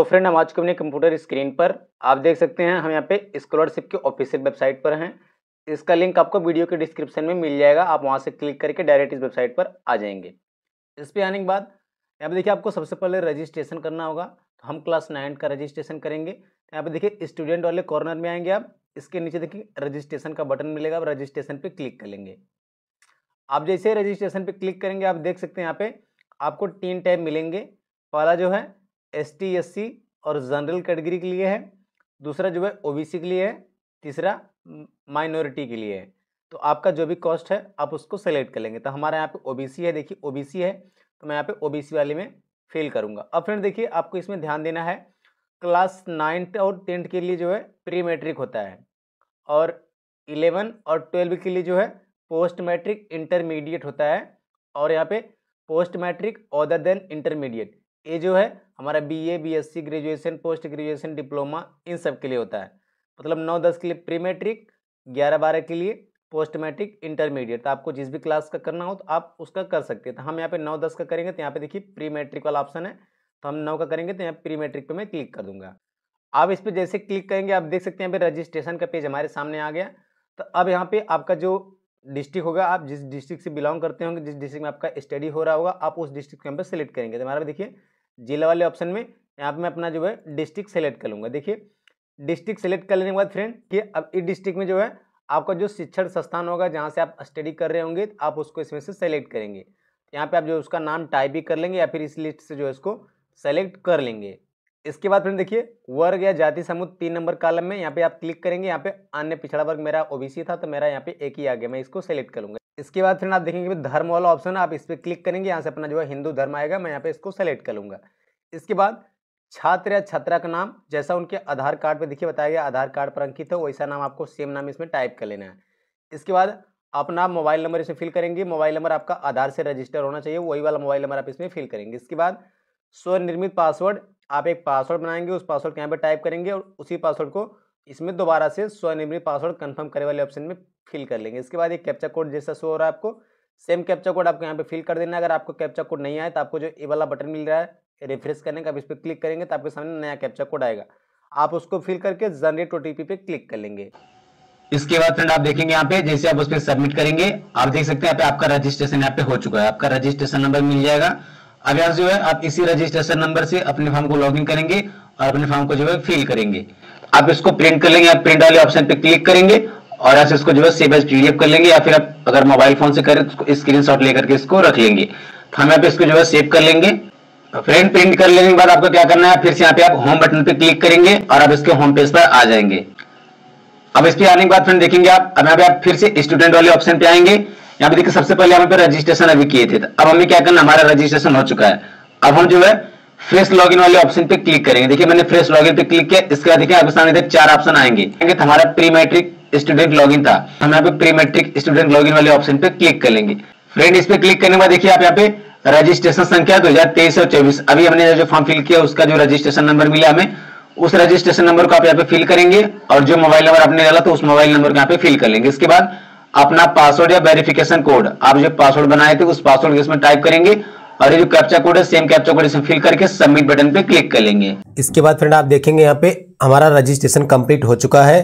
तो फ्रेंड हम आज अपने कंप्यूटर स्क्रीन पर आप देख सकते हैं हम यहाँ पे स्कॉलरशिप के ऑफिशियल वेबसाइट पर हैं इसका लिंक आपको वीडियो के डिस्क्रिप्शन में मिल जाएगा आप वहाँ से क्लिक करके डायरेक्ट इस वेबसाइट पर आ जाएंगे इस पर आने के बाद यहाँ पे देखिए आपको सबसे पहले रजिस्ट्रेशन करना होगा तो हम क्लास नाइन का रजिस्ट्रेशन करेंगे तो यहाँ पर देखिए स्टूडेंट वाले कॉर्नर में आएंगे आप इसके नीचे देखिए रजिस्ट्रेशन का बटन मिलेगा आप रजिस्ट्रेशन पर क्लिक कर लेंगे आप जैसे रजिस्ट्रेशन पर क्लिक करेंगे आप देख सकते हैं यहाँ पर आपको तीन टैब मिलेंगे पहला जो है एस टी एस सी और जनरल कैटेगरी के लिए है दूसरा जो है ओबीसी के लिए है तीसरा माइनॉरिटी के लिए है तो आपका जो भी कॉस्ट है आप उसको सेलेक्ट कर लेंगे तो हमारे यहाँ पे ओबीसी है देखिए ओबीसी है तो मैं यहाँ पे ओबीसी वाले में फेल करूँगा अब फ्रेंड देखिए आपको इसमें ध्यान देना है क्लास नाइन्थ और टेंथ के लिए जो है प्री मैट्रिक होता है और इलेवन और ट्वेल्व के लिए जो है पोस्ट मैट्रिक इंटरमीडिएट होता है और यहाँ पे post matric other than intermediate ये जो है हमारा BA BSc graduation post graduation diploma इन सब के लिए होता है मतलब नौ दस के लिए प्री मैट्रिक ग्यारह बारह के लिए पोस्ट मैट्रिक इंटरमीडिएट आपको जिस भी क्लास का करना हो तो आप उसका कर सकते हैं तो हम यहाँ पे नौ दस का करेंगे तो यहाँ पे देखिए प्री मैट्रिक वाला ऑप्शन है तो हम नौ का करेंगे तो यहाँ प्री मैट्रिक पे मैं क्लिक कर दूंगा आप इस पर जैसे क्लिक करेंगे आप देख सकते हैं यहाँ पे रजिस्ट्रेशन का पेज हमारे सामने आ गया तो अब यहाँ पर आपका जो डिस्ट्रिक्ट होगा आप जिस डिस्ट्रिक्ट से बिलोंग करते होंगे जिस डिस्ट्रिक्ट में आपका स्टडी हो रहा होगा आप उस डिस्ट्रिक्ट को यहाँ पर सिलेक्ट करेंगे तो हमारा देखिए जिला वाले ऑप्शन में यहाँ पे मैं अपना जो है डिस्ट्रिक्ट सेलेक्ट कर लूँगा देखिए डिस्ट्रिक्ट सेलेक्ट कर लेने के बाद फ्रेंड कि अब इस डिस्ट्रिक्ट में जो है आपका जो शिक्षण संस्थान होगा जहाँ से आप स्टडी कर रहे होंगे तो आप उसको इसमें से सेलेक्ट करेंगे यहाँ पे आप जो उसका नाम टाइप भी कर लेंगे या फिर इस लिस्ट से जो है इसको सेलेक्ट कर लेंगे इसके बाद फ्रेंड देखिए वर्ग या जाति समूह तीन नंबर कालम में यहाँ पे आप क्लिक करेंगे यहाँ पे अन्य पिछड़ा वर्ग मेरा ओबीसी था तो मेरा यहाँ पे एक ही आ गया मैं इसको सेलेक्ट करूँगा इसके बाद फिर आप देखेंगे धर्म वाला ऑप्शन आप इस पर क्लिक करेंगे यहाँ से अपना जो है हिंदू धर्म आएगा मैं यहाँ पे इसको सेलेक्ट कर लूँगा इसके बाद छात्र या छात्रा का नाम जैसा उनके आधार कार्ड पे देखिए बताया गया आधार कार्ड पर अंकित है वैसा नाम आपको सेम नाम इसमें टाइप कर लेना है इसके बाद अपना मोबाइल नंबर इसमें फिल करेंगे मोबाइल नंबर आपका आधार से रजिस्टर होना चाहिए वही वाला मोबाइल नंबर आप इसमें फिल करेंगे इसके बाद स्वनिर्मित पासवर्ड आप एक पासवर्ड बनाएंगे उस पासवर्ड के यहाँ पर टाइप करेंगे और उसी पासवर्ड को इसमें दोबारा से स्वनिर्मित पासवर्ड कन्फर्म करे वाले ऑप्शन में फिल कर लेंगे इसके बाद ये कैप्चा कोड जैसा शो हो रहा है आपको सेम कैप्चा कोड आपको यहाँ पे फिल कर देना अगर आपको कैप्चा कोड नहीं आए तो आपको जो ए वाला बटन मिल रहा है रिफ्रेश करने का आप इस पर क्लिक करेंगे तो आपके सामने नया कैप्चा कोड आएगा आप उसको फिल करके जनरेट ओटीपी पे क्लिक कर लेंगे इसके बाद फ्रेंड आप देखेंगे यहाँ पे जैसे आप उस पर सबमिट करेंगे आप देख सकते हैं यहाँ पे आपका रजिस्ट्रेशन यहाँ पे हो चुका है आपका रजिस्ट्रेशन नंबर मिल जाएगा अब यहाँ जो है आप इसी रजिस्ट्रेशन नंबर से अपने फॉर्म को लॉग करेंगे और अपने फॉर्म को जो है फिल करेंगे आप इसको प्रिंट कर लेंगे आप प्रिंट वाले ऑप्शन पे क्लिक करेंगे और ऐसे इसको जो है सेव एज पीडीएफ कर लेंगे या फिर आप अगर मोबाइल फोन से करें तो स्क्रीन शॉट लेकर के इसको रख लेंगे तो हम यहाँ पे इसको जो है सेव कर लेंगे फ्रेंड प्रिंट कर लेने के बाद आपको क्या करना है फिर से यहाँ पे आप होम बटन पे क्लिक करेंगे और आप इसके होम पेज पर आ जाएंगे अब इस पे आने के बाद फ्रेंड देखेंगे आप अब यहाँ पे आप फिर से स्टूडेंट वाले ऑप्शन पे आएंगे यहाँ पे देखिए सबसे पहले हम पे रजिस्ट्रेशन तो अभी किए थे अब हमें क्या करना हमारा रजिस्ट्रेशन हो चुका है अब हम जो है फ्रेश लॉगिन वाले ऑप्शन पे क्लिक करेंगे देखिए मैंने फ्रेश लॉगिन पे क्लिक किया इसके बाद देखिए आपके सामने चार ऑप्शन आएंगे तो हमारा प्री मैट्रिक स्टूडेंट लॉगिन था हम यहाँ पे प्री मैट्रिक स्टूडेंट लॉगिन वाले ऑप्शन पे क्लिक कर लेंगे फ्रेंड इस पे क्लिक करने के बाद देखिए आप यहाँ पे रजिस्ट्रेशन संख्या दो हजार तेईस और चौबीस अभी हमने जो फॉर्म फिल किया उसका जो रजिस्ट्रेशन नंबर मिला हमें उस रजिस्ट्रेशन नंबर को आप यहाँ पे फिल करेंगे और जो मोबाइल नंबर आपने डाला तो उस मोबाइल नंबर को यहाँ पे फिल कर लेंगे इसके बाद अपना पासवर्ड या वेरिफिकेशन कोड आप जो पासवर्ड बनाए थे उस पासवर्ड को इसमें टाइप करेंगे और ये जो कैप्चा कोड है सेम कैप्चा कोड इसे फिल करके सबमिट बटन पे क्लिक कर लेंगे इसके बाद फ्रेंड आप देखेंगे यहाँ पे हमारा रजिस्ट्रेशन कम्प्लीट हो चुका है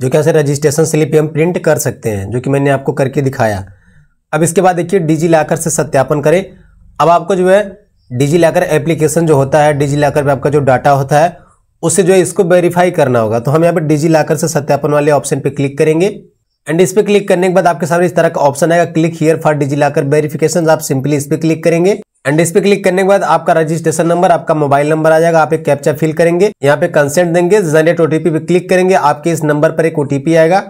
जो कि ऐसे से रजिस्ट्रेशन स्लिप हम प्रिंट कर सकते हैं जो कि मैंने आपको करके दिखाया अब इसके बाद देखिए डिजी लॉकर से सत्यापन करें अब आपको जो है डिजी लॉकर एप्लीकेशन जो होता है डिजी लॉकर पे आपका जो डाटा होता है उससे जो है इसको वेरीफाई करना होगा तो हम यहाँ पे डिजी लॉकर से सत्यापन वाले ऑप्शन पे क्लिक करेंगे एंड इस पर क्लिक करने के बाद आपके सामने इस तरह का ऑप्शन आएगा click here for DigiLocker verification आप सिंपली इस पर क्लिक करेंगे एंड इस पे क्लिक करने के बाद आपका रजिस्ट्रेशन नंबर आपका मोबाइल नंबर आ जाएगा आप एक कैप्चा फिल करेंगे यहाँ पे कंसेंट देंगे जनरेट ओटीपी पे क्लिक करेंगे आपके इस नंबर पर एक ओटीपी आएगा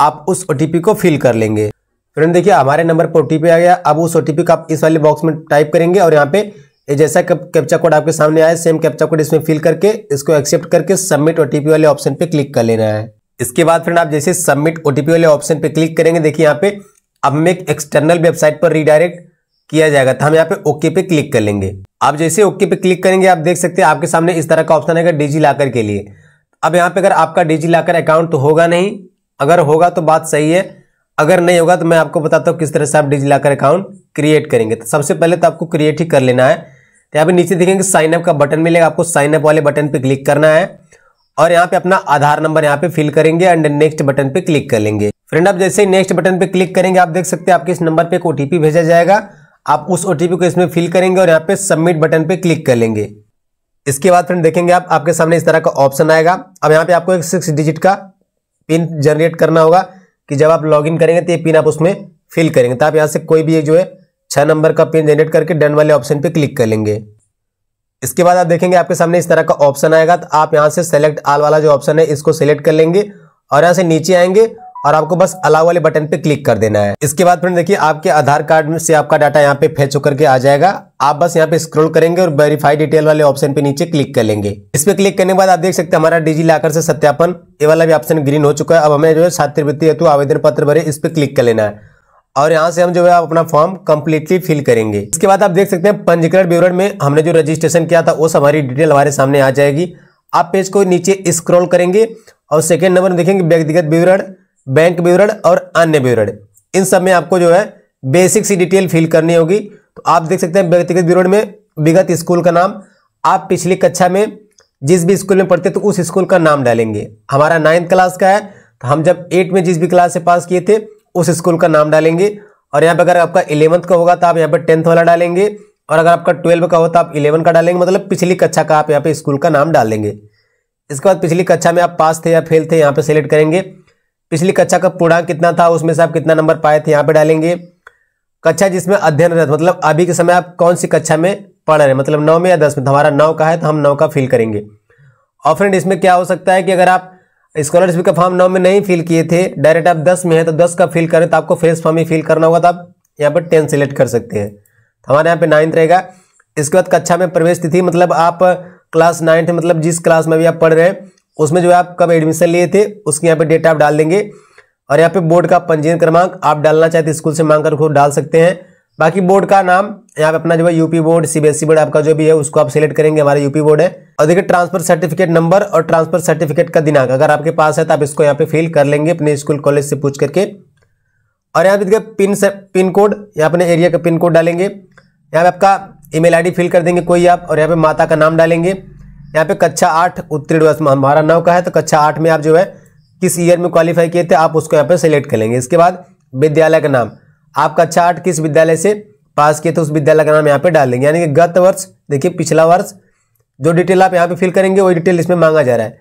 आप उस ओटीपी को फिल कर लेंगे फ्रेंड देखिए हमारे नंबर पर ओटीपी आ गया अब उस ओटीपी को आप इस वाले बॉक्स में टाइप करेंगे और यहाँ पे जैसा कैप्चा कोड आपके सामने आया सेम कैप्चा कोड इसमें फिल करके इसको एक्सेप्ट करके सबमिट ओटीपी वाले ऑप्शन पे क्लिक कर लेना है इसके बाद फ्रेंड आप जैसे सबमिट ओटीपी वाले ऑप्शन पे क्लिक करेंगे देखिए यहाँ पे अब हम एक एक्सटर्नल वेबसाइट पर रीडायरेक्ट किया जाएगा तो हम यहाँ पे ओके पे क्लिक कर लेंगे आप जैसे ओके पे क्लिक करेंगे आप देख सकते हैं आपके सामने इस तरह का ऑप्शन आएगा डिजी लॉकर के लिए अब यहाँ पे अगर आपका डिजी लॉकर अकाउंट तो होगा नहीं अगर होगा तो बात सही है अगर नहीं होगा तो मैं आपको बताता हूँ किस तरह से आप डिजी लॉकर अकाउंट क्रिएट करेंगे तो सबसे पहले तो आपको क्रिएट ही कर लेना है तो यहाँ पे नीचे देखेंगे साइन अप का बटन मिलेगा आपको साइन अप वाले बटन पे क्लिक करना है और यहाँ पे अपना आधार नंबर यहाँ पे फिल करेंगे एंड नेक्स्ट बटन पे क्लिक कर लेंगे फ्रेंड आप जैसे ही नेक्स्ट बटन पे क्लिक करेंगे आप देख सकते हैं आपके इस नंबर पे एक ओटीपी भेजा जाएगा आप उस ओ को इसमें फिल करेंगे और यहाँ पे सबमिट बटन पे क्लिक कर लेंगे इसके बाद फ्रेंड देखेंगे आप आपके सामने इस तरह का ऑप्शन आएगा अब यहाँ पे आपको एक सिक्स डिजिट का पिन जनरेट करना होगा कि जब आप लॉग करेंगे तो ये पिन आप उसमें फिल करेंगे तो आप यहाँ से कोई भी जो है छह नंबर का पिन जनरेट करके डन वाले ऑप्शन पे क्लिक कर लेंगे इसके बाद आप देखेंगे आपके सामने इस तरह का ऑप्शन आएगा तो आप यहाँ से सेलेक्ट आल वाला जो ऑप्शन है इसको सिलेक्ट कर लेंगे और यहाँ से नीचे आएंगे और आपको बस अलाव वाले बटन पे क्लिक कर देना है इसके बाद फ्रेंड देखिए आपके आधार कार्ड में से आपका डाटा यहाँ पे फेच होकर के आ जाएगा आप बस यहाँ पे स्क्रॉल करेंगे और वेरीफाई डिटेल वाले ऑप्शन पे नीचे क्लिक कर लेंगे इस पे क्लिक करने के बाद आप देख सकते हैं हमारा डिजी लाकर से सत्यापन ये वाला भी ऑप्शन ग्रीन हो चुका है अब हमें जो है छात्रवृत्ति हेतु आवेदन पत्र भरे इस पर क्लिक कर लेना है और यहाँ से हम जो है अपना फॉर्म कम्प्लीटली फिल करेंगे इसके बाद आप देख सकते हैं पंजीकरण विवरण में हमने जो रजिस्ट्रेशन किया था वो हमारी डिटेल हमारे सामने आ जाएगी आप पेज को नीचे स्क्रॉल करेंगे और सेकेंड नंबर में देखेंगे व्यक्तिगत विवरण बैंक विवरण और अन्य विवरण इन सब में आपको जो है बेसिक सी डिटेल फिल करनी होगी तो आप देख सकते हैं व्यक्तिगत विवरण में विगत स्कूल का नाम आप पिछली कक्षा में जिस भी स्कूल में पढ़ते तो उस स्कूल का नाम डालेंगे हमारा नाइन्थ क्लास का है तो हम जब एट में जिस भी क्लास से पास किए थे उस स्कूल का नाम डालेंगे और यहाँ पर अगर आपका इलेवंथ का होगा तो आप यहाँ पर टेंथ वाला डालेंगे और अगर आपका ट्वेल्व का हो तो आप इलेवन का डालेंगे मतलब पिछली कक्षा का आप यहाँ पे स्कूल का नाम डालेंगे इसके बाद पिछली कक्षा में आप पास थे या फेल थे यहाँ पे सेलेक्ट करेंगे पिछली कक्षा का पूर्णांक कितना था उसमें से आप कितना नंबर पाए थे यहाँ पे डालेंगे कक्षा जिसमें अध्ययनरत मतलब अभी के समय आप कौन सी कक्षा में पढ़ रहे हैं मतलब नौ में या दस में तो हमारा नौ का है तो हम नौ का फिल करेंगे और फ्रेंड इसमें क्या हो सकता है कि अगर आप स्कॉलरशिप का फॉर्म नौ में नहीं फिल किए थे डायरेक्ट आप दस में है तो दस का फिल करें तो आपको फ्रेश फॉर्म ही फिल करना होगा तो आप यहाँ पर टेन सिलेक्ट कर सकते हैं तो हमारे यहाँ पे नाइन्थ रहेगा इसके बाद कक्षा में प्रवेश तिथि मतलब आप क्लास नाइन्थ मतलब जिस क्लास में भी आप पढ़ रहे हैं उसमें जो है आप कब एडमिशन लिए थे उसके यहाँ पे डेट आप डाल देंगे और यहाँ पे बोर्ड का पंजीयन क्रमांक आप डालना चाहते स्कूल तो से मांग कर खुद डाल सकते हैं बाकी बोर्ड का नाम यहाँ पे अपना जो है यूपी बोर्ड सीबीएसई बोर्ड आपका जो भी है उसको आप सिलेक्ट करेंगे हमारा यूपी बोर्ड है और देखिए ट्रांसफर सर्टिफिकेट नंबर और ट्रांसफर सर्टिफिकेट का दिनांक अगर आपके पास है तो आप इसको यहाँ पे फिल कर लेंगे अपने स्कूल कॉलेज से पूछ करके और यहाँ पे देखिए पिन से पिन कोड यहाँ अपने एरिया का पिन कोड डालेंगे यहाँ पे आपका ईमेल आईडी फिल कर देंगे कोई आप और यहाँ पे माता का नाम डालेंगे यहाँ पे कक्षा आठ उत्तीर्ण वर्ष में हमारा नौ का है तो कक्षा आठ में आप जो है किस ईयर में क्वालिफाई किए थे आप उसको यहाँ पे सिलेक्ट कर लेंगे इसके बाद विद्यालय का नाम आप कक्षा आठ किस विद्यालय से पास किए थे उस विद्यालय का नाम यहाँ पे डाल देंगे यानी कि गत वर्ष देखिए पिछला वर्ष जो डिटेल आप यहाँ पे फिल करेंगे वही डिटेल इसमें मांगा जा रहा है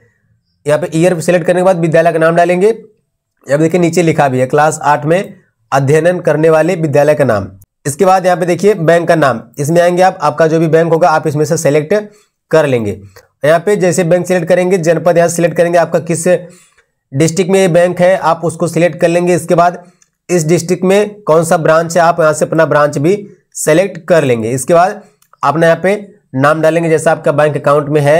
यहाँ पे ईयर सेलेक्ट करने के बाद विद्यालय का नाम डालेंगे यहाँ देखिए नीचे लिखा भी है क्लास आठ में अध्ययन करने वाले विद्यालय का नाम इसके बाद यहाँ पे देखिए बैंक का नाम इसमें आएंगे आप आपका जो भी बैंक होगा आप इसमें से सेलेक्ट कर लेंगे यहाँ पे जैसे बैंक सिलेक्ट करेंगे जनपद यहाँ सिलेक्ट करेंगे आपका किस डिस्ट्रिक्ट में ये बैंक है आप उसको सिलेक्ट कर लेंगे इसके बाद इस डिस्ट्रिक्ट में कौन सा ब्रांच है आप यहाँ से अपना ब्रांच भी सेलेक्ट कर लेंगे इसके बाद अपना यहाँ पे नाम डालेंगे जैसा आपका बैंक अकाउंट में है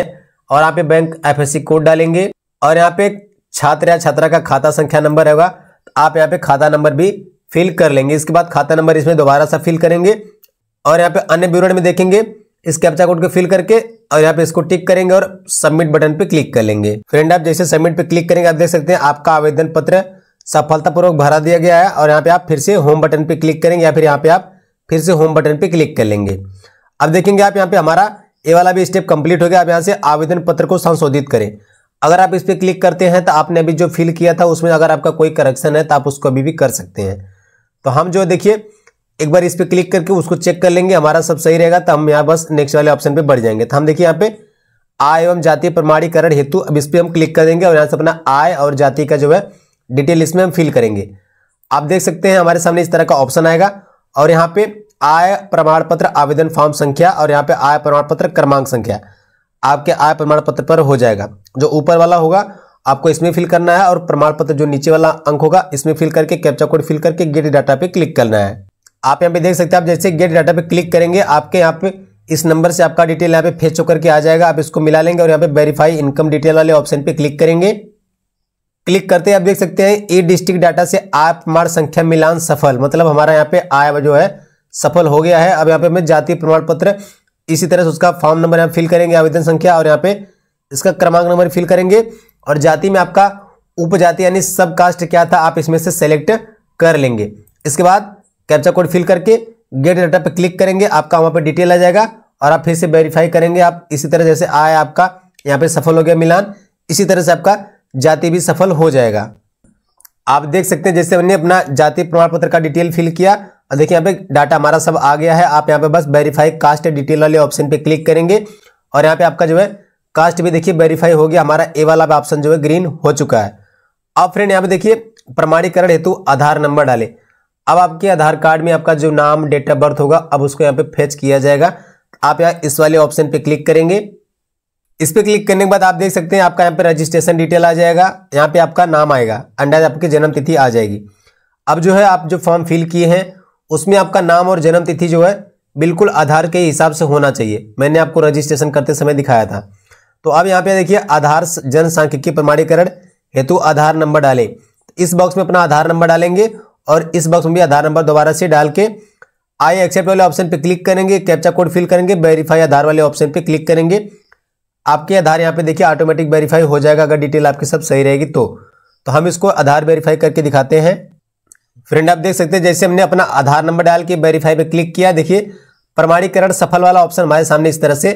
और यहाँ पे बैंक एफ कोड डालेंगे और यहाँ पे छात्र या छात्रा का खाता संख्या नंबर होगा तो आप यहाँ पे खाता नंबर भी फिल कर लेंगे इसके बाद खाता नंबर इसमें दोबारा सा फिल करेंगे और यहाँ पे अन्य विवरण में देखेंगे इस कैप्चा कोड को फिल करके और यहाँ पे इसको टिक करेंगे और सबमिट बटन पे क्लिक कर लेंगे फ्रेंड आप जैसे सबमिट पे क्लिक करेंगे आप देख सकते हैं आपका आवेदन पत्र सफलतापूर्वक भरा दिया गया है और यहाँ पे आप फिर से होम बटन पे क्लिक करेंगे या फिर यहाँ पे आप फिर से होम बटन पे क्लिक कर लेंगे अब देखेंगे आप यहाँ पे हमारा ये वाला भी स्टेप कंप्लीट हो गया आप यहाँ से आवेदन पत्र को संशोधित करें अगर आप इस पर क्लिक करते हैं तो आपने अभी जो फिल किया था उसमें अगर आपका कोई करेक्शन है तो आप उसको अभी भी कर सकते हैं तो हम जो देखिए एक बार इस पर क्लिक करके उसको चेक कर लेंगे हमारा सब सही रहेगा तो हम यहाँ बस नेक्स्ट वाले ऑप्शन पे बढ़ जाएंगे तो हम देखिए यहाँ पे आय एवं जातीय प्रमाणीकरण हेतु अब इस पर हम क्लिक कर देंगे और यहाँ से अपना आय और जाति का जो है डिटेल इसमें हम फिल करेंगे आप देख सकते हैं हमारे सामने इस तरह का ऑप्शन आएगा और यहाँ पे आय प्रमाण पत्र आवेदन फॉर्म संख्या और यहाँ पे आय प्रमाण पत्र क्रमांक संख्या आपके आय प्रमाण पत्र पर हो जाएगा जो ऊपर वाला होगा आपको इसमें फिल करना है और प्रमाण पत्र जो नीचे वाला अंक होगा इसमें फिल करके कैप्चा कोड फिल करके गेट डाटा पे क्लिक करना है आप यहाँ पे देख सकते हैं आप जैसे गेट डाटा पे क्लिक करेंगे आपके यहाँ पे इस नंबर से आपका डिटेल यहाँ पे फेच होकर के आ जाएगा आप इसको मिला लेंगे और यहाँ पे वेरीफाई इनकम डिटेल वाले ऑप्शन पे क्लिक करेंगे क्लिक करते आप देख सकते हैं ए डिस्ट्रिक्ट डाटा से आप मार संख्या मिलान सफल मतलब हमारा यहाँ पे आय जो है सफल हो गया है अब यहाँ पे हमें जाति प्रमाण पत्र इसी तरह से उसका फॉर्म नंबर यहाँ फिल करेंगे आवेदन संख्या और यहाँ पे इसका क्रमांक नंबर फिल करेंगे और जाति में आपका उपजाति यानी सब कास्ट क्या था आप इसमें से सेलेक्ट कर लेंगे इसके बाद कैप्चा कोड फिल करके गेट डाटा पे क्लिक करेंगे आपका वहाँ पे डिटेल आ जाएगा और आप फिर से वेरीफाई करेंगे आप इसी तरह जैसे आए आपका यहाँ पे सफल हो गया मिलान इसी तरह से आपका जाति भी सफल हो जाएगा आप देख सकते हैं जैसे हमने अपना जाति प्रमाण पत्र का डिटेल फिल किया और देखिए यहाँ पे डाटा हमारा सब आ गया है आप यहाँ पे बस वेरीफाई कास्ट डिटेल वाले ऑप्शन पे क्लिक करेंगे और यहाँ पे आपका जो है कास्ट भी देखिए वेरीफाई हो गया हमारा ए वाला ऑप्शन जो है ग्रीन हो चुका है अब फ्रेंड यहाँ पे देखिए प्रमाणीकरण हेतु आधार नंबर डाले अब आपके आधार कार्ड में आपका जो नाम डेट ऑफ बर्थ होगा अब उसको यहाँ पे फेच किया जाएगा आप यहाँ इस वाले ऑप्शन पे क्लिक करेंगे इस पर क्लिक करने के बाद आप देख सकते हैं आपका यहाँ पे रजिस्ट्रेशन डिटेल आ जाएगा यहाँ पे आपका नाम आएगा अंडा आपकी जन्मतिथि आ जाएगी अब जो है आप जो फॉर्म फिल किए हैं उसमें आपका नाम और जन्मतिथि जो है बिल्कुल आधार के हिसाब से होना चाहिए मैंने आपको रजिस्ट्रेशन करते समय दिखाया था तो अब यहाँ पे देखिए आधार जनसांख्यिकी प्रमाणीकरण हेतु आधार नंबर डालें इस बॉक्स में अपना आधार नंबर डालेंगे और इस बॉक्स में भी आधार नंबर दोबारा से डाल के आई एक्सेप्ट वाले ऑप्शन पे क्लिक करेंगे कैप्चा कोड फिल करेंगे वेरीफाई आधार वाले ऑप्शन पे क्लिक करेंगे आपके आधार यहाँ पे देखिए ऑटोमेटिक वेरीफाई हो जाएगा अगर डिटेल आपकी सब सही रहेगी तो तो हम इसको आधार वेरीफाई करके दिखाते हैं फ्रेंड आप देख सकते हैं जैसे हमने अपना आधार नंबर डाल के वेरीफाई पे क्लिक किया देखिए प्रमाणीकरण सफल वाला ऑप्शन हमारे सामने इस तरह से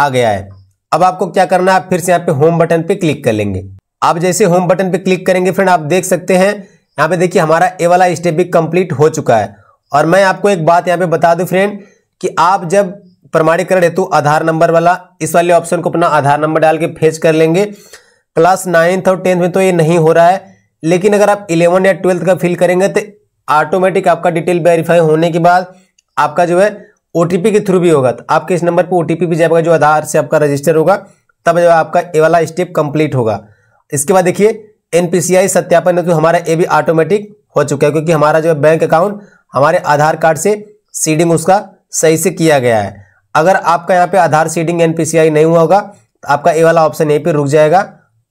आ गया है अब आपको क्या करना है आप फिर से यहाँ पे होम बटन पे क्लिक कर लेंगे आप जैसे होम बटन पे क्लिक करेंगे फ्रेंड आप देख सकते हैं यहाँ पे देखिए हमारा ए वाला स्टेप भी कंप्लीट हो चुका है और मैं आपको एक बात यहाँ पे बता दूं फ्रेंड कि आप जब प्रमाणीकरण हेतु आधार नंबर वाला इस वाले ऑप्शन को अपना आधार नंबर डाल के फेज कर लेंगे क्लास नाइन्थ और टेंथ में तो ये नहीं हो रहा है लेकिन अगर आप इलेवन या ट्वेल्थ का फिल करेंगे तो ऑटोमेटिक आपका डिटेल वेरीफाई होने के बाद आपका जो है ओ के थ्रू भी होगा तो आपके इस नंबर पर ओ भी जाएगा जो आधार से आपका रजिस्टर होगा तब जो आपका ए वाला स्टेप कंप्लीट होगा इसके बाद देखिए एनपीसीआई सत्यापन क्योंकि हमारा ए भी ऑटोमेटिक हो चुका है क्योंकि हमारा जो है बैंक अकाउंट हमारे आधार कार्ड से सीडिंग उसका सही से किया गया है अगर आपका यहाँ पे आधार सीडिंग एनपीसीआई नहीं हुआ होगा तो आपका ए वाला ऑप्शन यहीं पे रुक जाएगा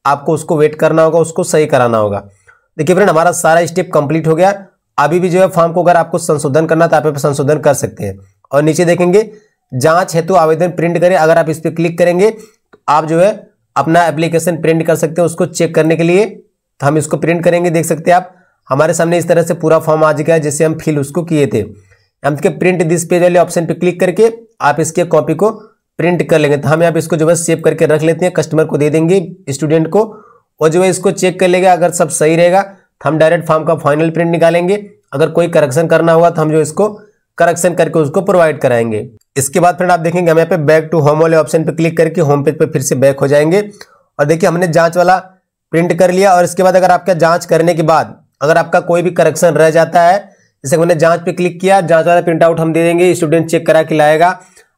आपको उसको वेट करना होगा उसको सही कराना होगा देखिए फ्रेंड हमारा सारा स्टेप कंप्लीट हो गया अभी भी जो है फॉर्म को अगर आपको संशोधन करना तो आप संशोधन कर सकते हैं और नीचे देखेंगे जांच हेतु आवेदन प्रिंट करें अगर आप इस पर क्लिक करेंगे तो आप जो है अपना एप्लीकेशन प्रिंट कर सकते हैं उसको चेक करने के लिए तो हम इसको प्रिंट करेंगे देख सकते हैं आप हमारे सामने इस तरह से पूरा फॉर्म आ चुका है जैसे हम फिल उसको किए थे हम के प्रिंट दिस पेज वाले ऑप्शन पे क्लिक करके आप इसके कॉपी को प्रिंट कर लेंगे तो हम यहाँ पे इसको जो है सेव करके रख लेते हैं कस्टमर को दे देंगे स्टूडेंट को और जो है इसको चेक कर लेगा अगर सब सही रहेगा तो हम डायरेक्ट फॉर्म का फाइनल प्रिंट निकालेंगे अगर कोई करेक्शन करना हुआ तो हम जो इसको करेक्शन करके उसको प्रोवाइड कराएंगे इसके बाद फ्रेंड आप देखेंगे हम यहाँ पे बैक टू होम वाले ऑप्शन पे क्लिक करके होम पेज पे फिर से बैक हो जाएंगे और देखिए हमने जांच वाला प्रिंट कर लिया और इसके बाद अगर आपका जांच करने के बाद अगर आपका कोई भी करेक्शन रह जाता है जैसे मैंने जांच पे क्लिक किया जांच वाला प्रिंट आउट हम दे देंगे स्टूडेंट चेक करा के लाएगा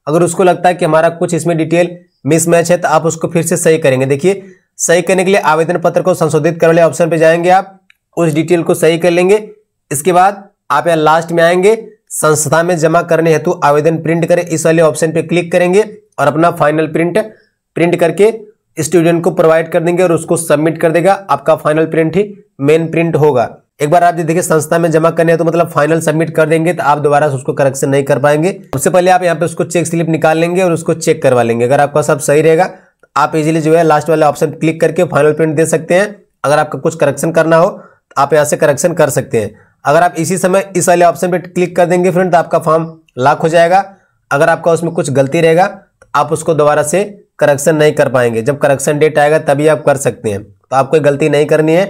अगर उसको लगता है कि हमारा कुछ इसमें डिटेल मिसमैच है तो आप उसको फिर से सही करेंगे देखिए सही करने के लिए आवेदन पत्र को संशोधित करने वाले ऑप्शन पे जाएंगे आप उस डिटेल को सही कर लेंगे इसके बाद आप यहाँ लास्ट में आएंगे संस्था में जमा करने हेतु आवेदन प्रिंट करें इस वाले ऑप्शन पे क्लिक करेंगे और अपना फाइनल प्रिंट प्रिंट करके स्टूडेंट को प्रोवाइड कर देंगे और उसको सबमिट कर देगा आपका फाइनल प्रिंट ही मेन प्रिंट होगा एक बार आप देखिए संस्था में जमा करने हैं तो मतलब फाइनल सबमिट कर देंगे तो आप दोबारा उसको करेक्शन नहीं कर पाएंगे सबसे पहले आप यहाँ पे उसको चेक स्लिप निकाल लेंगे और उसको चेक करवा लेंगे अगर आपका सब सही रहेगा तो आप इजिली जो है लास्ट वाले ऑप्शन क्लिक करके फाइनल प्रिंट दे सकते हैं अगर आपका कुछ करेक्शन करना हो तो आप यहाँ से करेक्शन कर सकते हैं अगर आप इसी समय इस वाले ऑप्शन पर क्लिक कर देंगे फ्रेंड तो आपका फॉर्म लॉक हो जाएगा अगर आपका उसमें कुछ गलती रहेगा तो आप उसको दोबारा से करेक्शन नहीं कर पाएंगे जब करेक्शन डेट आएगा तभी आप कर सकते हैं तो आपको गलती नहीं करनी है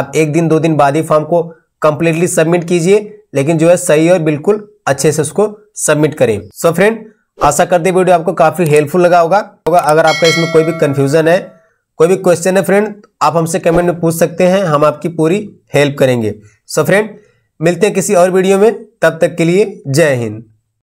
आप एक दिन दो दिन बाद ही फॉर्म को कंप्लीटली सबमिट कीजिए लेकिन जो है सही और बिल्कुल अच्छे से उसको सबमिट करें सो फ्रेंड आशा करते वीडियो आपको काफ़ी हेल्पफुल लगा होगा होगा अगर आपका इसमें कोई भी कन्फ्यूजन है कोई भी क्वेश्चन है फ्रेंड आप हमसे कमेंट में पूछ सकते हैं हम आपकी पूरी हेल्प करेंगे सो so फ्रेंड मिलते हैं किसी और वीडियो में तब तक के लिए जय हिंद